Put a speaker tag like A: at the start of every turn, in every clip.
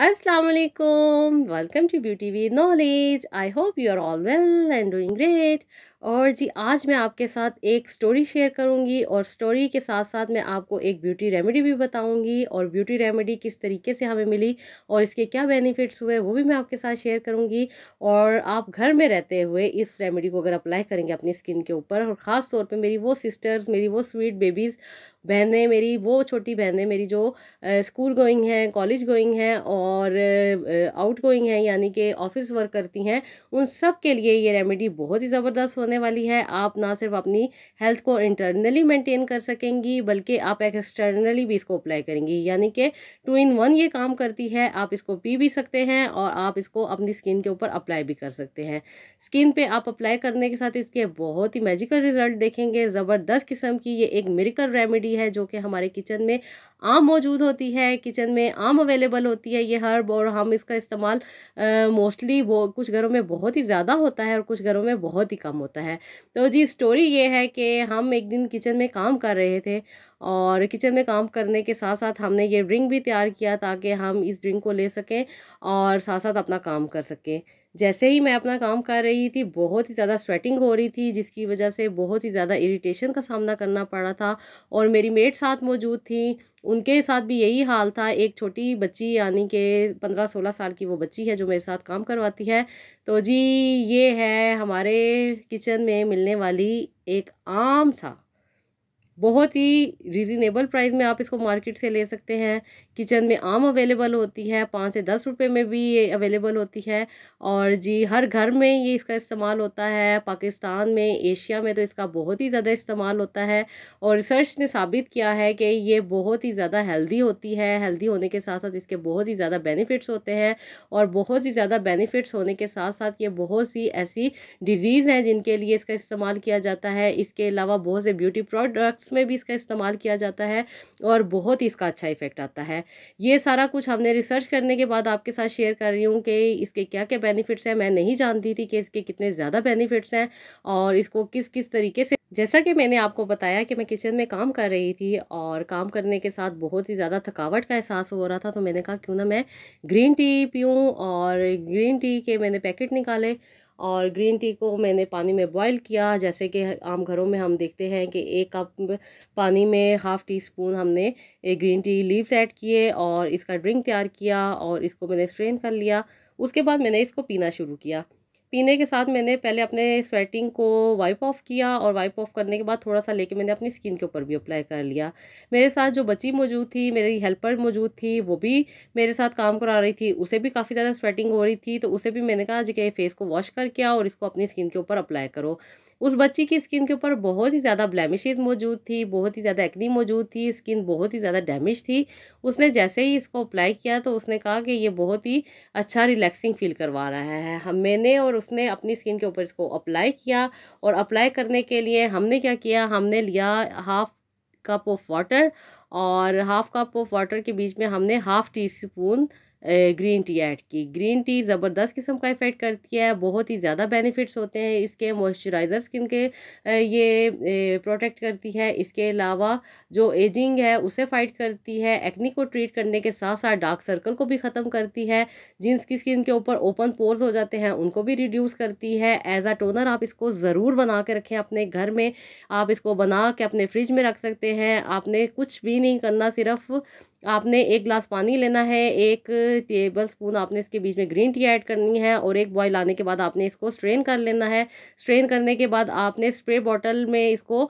A: असलकुम welcome to beauty V knowledge I hope you are all well and doing great और जी आज मैं आपके साथ एक स्टोरी शेयर करूंगी और स्टोरी के साथ साथ मैं आपको एक ब्यूटी रेमेडी भी बताऊंगी और ब्यूटी रेमेडी किस तरीके से हमें मिली और इसके क्या बेनिफिट्स हुए वो भी मैं आपके साथ शेयर करूंगी और आप घर में रहते हुए इस रेमेडी को अगर अप्लाई करेंगे अपनी स्किन के ऊपर और ख़ास तौर पर मेरी वो सिस्टर्स मेरी वो स्वीट बेबीज़ बहनें मेरी वो छोटी बहनें मेरी जो स्कूल गोइंग हैं कॉलेज गोइंग हैं और आउट गोइंग हैं यानी कि ऑफिस वर्क करती हैं उन सब के लिए ये रेमेडी बहुत ही ज़बरदस्त होने वाली है आप ना सिर्फ अपनी हेल्थ को इंटरनली मेंटेन कर सकेंगी बल्कि आप एक्सटर्नली भी इसको अप्लाई करेंगी यानी कि टू इन वन ये काम करती है आप इसको पी भी सकते हैं और आप इसको अपनी स्किन के ऊपर अप्लाई भी कर सकते हैं स्किन पर आप अप्लाई करने के साथ इसके बहुत ही मेजिकल रिजल्ट देखेंगे ज़बरदस्त किस्म की ये एक मेरिकल रेमेडी रेमेडी है जो कि हमारे किचन में आम मौजूद होती है किचन में आम अवेलेबल होती है ये हर्ब और हम इसका इस्तेमाल मोस्टली वो कुछ घरों में बहुत ही ज़्यादा होता है और कुछ घरों में बहुत ही कम होता है तो जी स्टोरी ये है कि हम एक दिन किचन में काम कर रहे थे और किचन में काम करने के साथ साथ हमने ये ड्रिंक भी तैयार किया ताकि हम इस ड्रिंक को ले सकें और साथ साथ अपना काम कर सकें जैसे ही मैं अपना काम कर रही थी बहुत ही ज़्यादा स्वेटिंग हो रही थी जिसकी वजह से बहुत ही ज़्यादा इरिटेशन का सामना करना पड़ा था और मेरी मेट साथ मौजूद थी उनके साथ भी यही हाल था एक छोटी बच्ची यानी कि पंद्रह सोलह साल की वो बच्ची है जो मेरे साथ काम करवाती है तो जी ये है हमारे किचन में मिलने वाली एक आम सा बहुत ही रिजनेबल प्राइस में आप इसको मार्केट से ले सकते हैं किचन में आम अवेलेबल होती है पाँच से दस रुपए में भी ये अवेलेबल होती है और जी हर घर में ये इसका इस्तेमाल होता है पाकिस्तान में एशिया में तो इसका बहुत ही ज़्यादा इस्तेमाल होता है और रिसर्च ने साबित किया है कि ये बहुत ही ज़्यादा हेल्दी होती है हेल्दी होने के साथ साथ इसके बहुत ही ज़्यादा बेनिफिट्स होते हैं और बहुत ही ज़्यादा बेनिफिट्स होने के साथ साथ ये बहुत सी ऐसी डिजीज़ हैं जिनके लिए इसका इस्तेमाल किया जाता है इसके अलावा बहुत से ब्यूटी प्रोडक्ट्स प्रोडक्ट्स में भी इसका इस्तेमाल किया जाता है और बहुत ही इसका अच्छा इफेक्ट आता है ये सारा कुछ हमने रिसर्च करने के बाद आपके साथ शेयर कर रही हूँ कि इसके क्या क्या बेनिफिट्स हैं मैं नहीं जानती थी कि इसके कितने ज़्यादा बेनिफिट्स हैं और इसको किस किस तरीके से जैसा कि मैंने आपको बताया कि मैं किचन में काम कर रही थी और काम करने के साथ बहुत ही ज़्यादा थकावट का एहसास हो रहा था तो मैंने कहा क्यों ना मैं ग्रीन टी पीऊँ और ग्रीन टी के मैंने पैकेट निकाले और ग्रीन टी को मैंने पानी में बॉईल किया जैसे कि आम घरों में हम देखते हैं कि एक कप पानी में हाफ़ टी स्पून हमने ग्रीन टी लीव्स ऐड किए और इसका ड्रिंक तैयार किया और इसको मैंने स्ट्रेन कर लिया उसके बाद मैंने इसको पीना शुरू किया पीने के साथ मैंने पहले अपने स्वेटिंग को वाइप ऑफ किया और वाइप ऑफ करने के बाद थोड़ा सा लेके मैंने अपनी स्किन के ऊपर भी अप्लाई कर लिया मेरे साथ जो बच्ची मौजूद थी मेरी हेल्पर मौजूद थी वो भी मेरे साथ काम करा रही थी उसे भी काफ़ी ज़्यादा स्वेटिंग हो रही थी तो उसे भी मैंने कहा जी फेस को वॉश करके आओ और इसको अपनी स्किन के ऊपर अप्लाई करो उस बच्ची की स्किन के ऊपर बहुत ही ज़्यादा ब्लैमिशेज मौजूद थी बहुत ही ज़्यादा एक्नी मौजूद थी स्किन बहुत ही ज़्यादा डैमेज थी उसने जैसे ही इसको अप्लाई किया तो उसने कहा कि ये बहुत ही अच्छा रिलैक्सिंग फील करवा रहा है हम मैंने और उसने अपनी स्किन के ऊपर इसको अप्लाई किया और अप्लाई करने के लिए हमने क्या किया हमने लिया हाफ कप ऑफ वाटर और हाफ़ कप ऑफ वाटर के बीच में हमने half teaspoon green tea add की ग्रीन टी ज़बरदस्त किस्म का इफ़ेक्ट करती है बहुत ही ज़्यादा बेनिफिट्स होते हैं इसके मॉइस्चराइज़र स्किन के ये प्रोटेक्ट करती है इसके अलावा जो एजिंग है उसे फाइट करती है एक्नी को ट्रीट करने के साथ साथ डार्क सर्कल को भी ख़त्म करती है जींस की स्किन के ऊपर ओपन पोर्स हो जाते हैं उनको भी रिड्यूस करती है एज आ टोनर आप इसको ज़रूर बना के रखें अपने घर में आप इसको बना के अपने फ्रिज में रख सकते हैं आपने कुछ भी नहीं करना सिर्फ आपने एक ग्लास पानी लेना है एक टेबल स्पून आपने इसके बीच में ग्रीन टी ऐड करनी है और एक बॉयल आने के बाद आपने इसको स्ट्रेन कर लेना है स्ट्रेन करने के बाद आपने स्प्रे बॉटल में इसको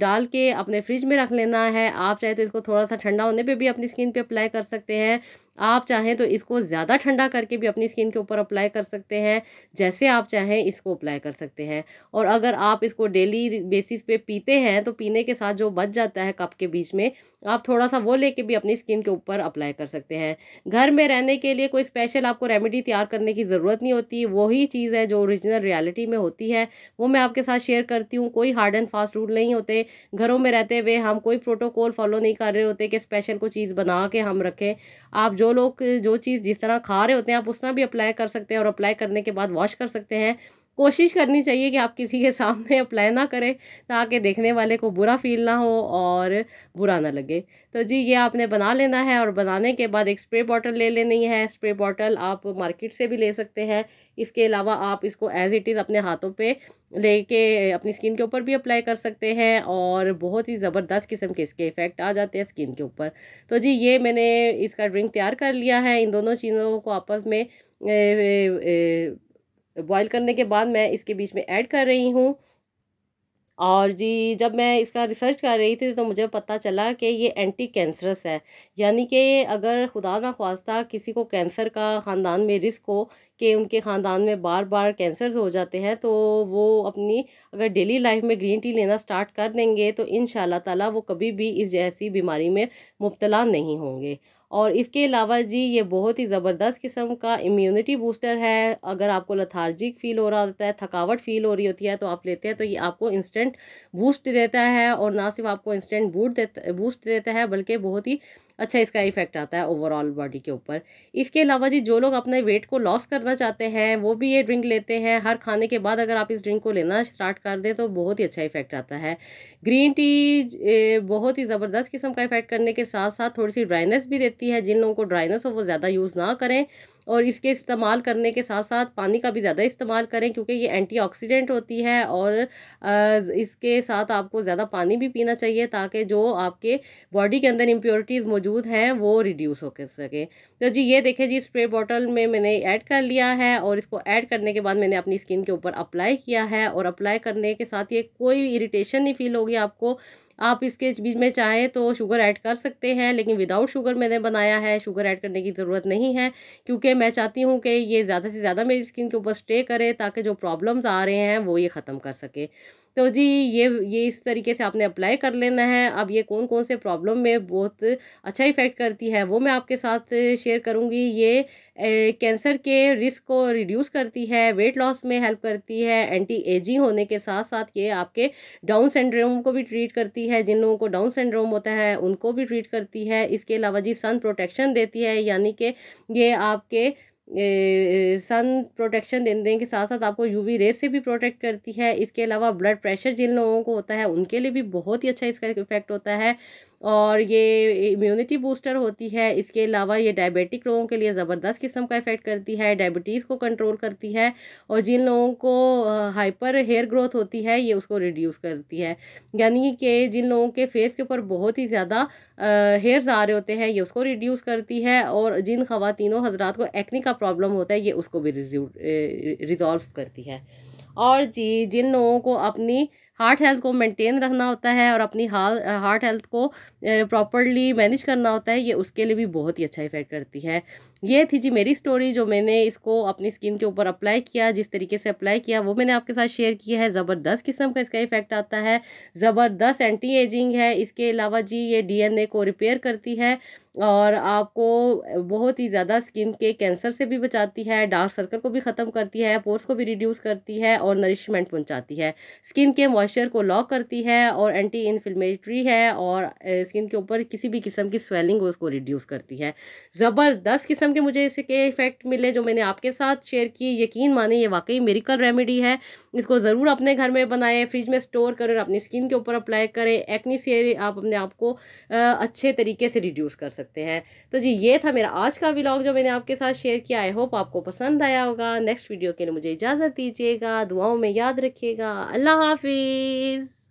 A: डाल के अपने फ्रिज में रख लेना है आप चाहे तो इसको थोड़ा सा ठंडा होने पर भी अपनी स्किन पर अप्लाई कर सकते हैं आप चाहें तो इसको ज़्यादा ठंडा करके भी अपनी स्किन के ऊपर अप्लाई कर सकते हैं जैसे आप चाहें इसको अप्लाई कर सकते हैं और अगर आप इसको डेली बेसिस पे पीते हैं तो पीने के साथ जो बच जाता है कप के बीच में आप थोड़ा सा वो लेके भी अपनी स्किन के ऊपर अप्लाई कर सकते हैं घर में रहने के लिए कोई स्पेशल आपको रेमेडी तैयार करने की ज़रूरत नहीं होती वही चीज़ है जो ओरिजिनल रियलिटी में होती है वो मैं आपके साथ शेयर करती हूँ कोई हार्ड एंड फास्ट रूल नहीं होते घरों में रहते हुए हम कोई प्रोटोकॉल फॉलो नहीं कर रहे होते कि स्पेशल कोई चीज़ बना के हम रखें आप जो जो लोग जो चीज़ जिस तरह खा रहे होते हैं आप उस तरह भी अप्लाई कर सकते हैं और अप्लाई करने के बाद वॉश कर सकते हैं कोशिश करनी चाहिए कि आप किसी के सामने अप्लाई ना करें ताकि देखने वाले को बुरा फील ना हो और बुरा ना लगे तो जी ये आपने बना लेना है और बनाने के बाद एक स्प्रे बॉटल ले लेनी है स्प्रे बॉटल आप मार्केट से भी ले सकते हैं इसके अलावा आप इसको एज़ इट इज़ अपने हाथों पे लेके अपनी स्किन के ऊपर भी अप्लाई कर सकते हैं और बहुत ही ज़बरदस्त किस्म के इसके इफ़ेक्ट आ जाते हैं स्किन के ऊपर तो जी ये मैंने इसका ड्रिंक तैयार कर लिया है इन दोनों चीज़ों को आपस में ए, ए, ए, बॉईल करने के बाद मैं इसके बीच में ऐड कर रही हूँ और जी जब मैं इसका रिसर्च कर रही थी तो मुझे पता चला कि ये एंटी कैंसरस है यानी कि अगर खुदा ना खास्ता किसी को कैंसर का ख़ानदान में रिस्क हो कि उनके ख़ानदान में बार बार कैंसर्स हो जाते हैं तो वो अपनी अगर डेली लाइफ में ग्रीन टी लेना स्टार्ट कर देंगे तो इन ताला वो कभी भी इस जैसी बीमारी में मुबतला नहीं होंगे और इसके अलावा जी ये बहुत ही ज़बरदस्त किस्म का इम्यूनिटी बूस्टर है अगर आपको लथार्जिक फील हो रहा होता है थकावट फील हो रही होती है तो आप लेते हैं तो ये आपको इंस्टेंट बूस्ट देता है और ना सिर्फ आपको इंस्टेंट बूट देता बूस्ट देता है बल्कि बहुत ही अच्छा इसका इफेक्ट आता है ओवरऑल बॉडी के ऊपर इसके अलावा जी जो लोग अपने वेट को लॉस करना चाहते हैं वो भी ये ड्रिंक लेते हैं हर खाने के बाद अगर आप इस ड्रिंक को लेना स्टार्ट कर दें तो बहुत ही अच्छा इफेक्ट आता है ग्रीन टी बहुत ही ज़बरदस्त किस्म का इफेक्ट करने के साथ साथ थोड़ी सी ड्राइनेस भी देती है जिन लोगों को ड्राइनेस हो वो ज़्यादा यूज़ ना करें और इसके इस्तेमाल करने के साथ साथ पानी का भी ज़्यादा इस्तेमाल करें क्योंकि ये एंटीऑक्सीडेंट होती है और इसके साथ आपको ज़्यादा पानी भी पीना चाहिए ताकि जो आपके बॉडी के अंदर इम्प्योरिटीज़ मौजूद हैं वो रिड्यूस हो सके तो जी ये देखें जी स्प्रे बॉटल में मैंने ऐड कर लिया है और इसको ऐड करने के बाद मैंने अपनी स्किन के ऊपर अप्लाई किया है और अप्लाई करने के साथ ये कोई इरीटेशन नहीं फील होगी आपको आप इसके बीच में चाहें तो शुगर ऐड कर सकते हैं लेकिन विदाउट शुगर मैंने बनाया है शुगर ऐड करने की ज़रूरत नहीं है क्योंकि मैं चाहती हूँ कि ये ज़्यादा से ज़्यादा मेरी स्किन के ऊपर स्टे करे ताकि जो प्रॉब्लम्स आ रहे हैं वो ये ख़त्म कर सके तो जी ये ये इस तरीके से आपने अप्लाई कर लेना है अब ये कौन कौन से प्रॉब्लम में बहुत अच्छा इफ़ेक्ट करती है वो मैं आपके साथ शेयर करूँगी ये कैंसर के रिस्क को रिड्यूस करती है वेट लॉस में हेल्प करती है एंटी एजिंग होने के साथ साथ ये आपके डाउन सेंड्रोम को भी ट्रीट करती है जिन लोगों को डाउन सेंड्रोम होता है उनको भी ट्रीट करती है इसके अलावा जी सन प्रोटेक्शन देती है यानी कि ये आपके सन प्रोटेक्शन देने के साथ साथ आपको यूवी रेस से भी प्रोटेक्ट करती है इसके अलावा ब्लड प्रेशर जिन लोगों को होता है उनके लिए भी बहुत ही अच्छा इसका इफेक्ट होता है और ये इम्यूनिटी बूस्टर होती है इसके अलावा ये डायबिटिक लोगों के लिए ज़बरदस्त किस्म का इफ़ेक्ट करती है डायबिटीज़ को कंट्रोल करती है और जिन लोगों को हाइपर हेयर ग्रोथ होती है ये उसको रिड्यूस करती है यानी कि जिन लोगों के फेस के ऊपर बहुत ही ज़्यादा हेयर्स आ रहे होते हैं ये उसको रिड्यूस करती है और जिन खातिनों हजरात को एक्ने का प्रॉब्लम होता है ये उसको भी रिजॉल्व करती है और जी जिन लोगों को अपनी हार्ट हेल्थ को मेंटेन रखना होता है और अपनी हार्ट हेल्थ को प्रॉपरली मैनेज करना होता है ये उसके लिए भी बहुत ही अच्छा इफेक्ट करती है ये थी जी मेरी स्टोरी जो मैंने इसको अपनी स्किन के ऊपर अप्लाई किया जिस तरीके से अप्लाई किया वो मैंने आपके साथ शेयर किया है ज़बरदस्त किस्म का इसका इफेक्ट आता है ज़बरदस्त एंटी एजिंग है इसके अलावा जी ये डी को रिपेयर करती है और आपको बहुत ही ज़्यादा स्किन के कैंसर से भी बचाती है डार्क सर्कल को भी ख़त्म करती है पोर्स को भी रिड्यूस करती है और नरिशमेंट पहुँचाती है स्किन के मॉइस्चर को लॉक करती है और एंटी इन्फ्लेमेटरी है और स्किन के ऊपर किसी भी किस्म की स्वेलिंग उसको रिड्यूस करती है ज़बरदस्त किस्म के मुझे इसके इफ़ेक्ट मिले जो मैंने आपके साथ शेयर किए यकीन माने ये वाकई मेरिकल रेमेडी है इसको ज़रूर अपने घर में बनाएं फ्रिज में स्टोर करें अपनी स्किन के ऊपर अप्लाई करें एक्नी से आप अपने आप को अच्छे तरीके से रिड्यूस कर सकते हैं तो जी ये था मेरा आज का व्लॉग जो मैंने आपके साथ शेयर किया आई होप आपको पसंद आया होगा नेक्स्ट वीडियो के लिए मुझे इजाज़त दीजिएगा दुआओं में याद रखिएगा अल्लाह हाफि Peace.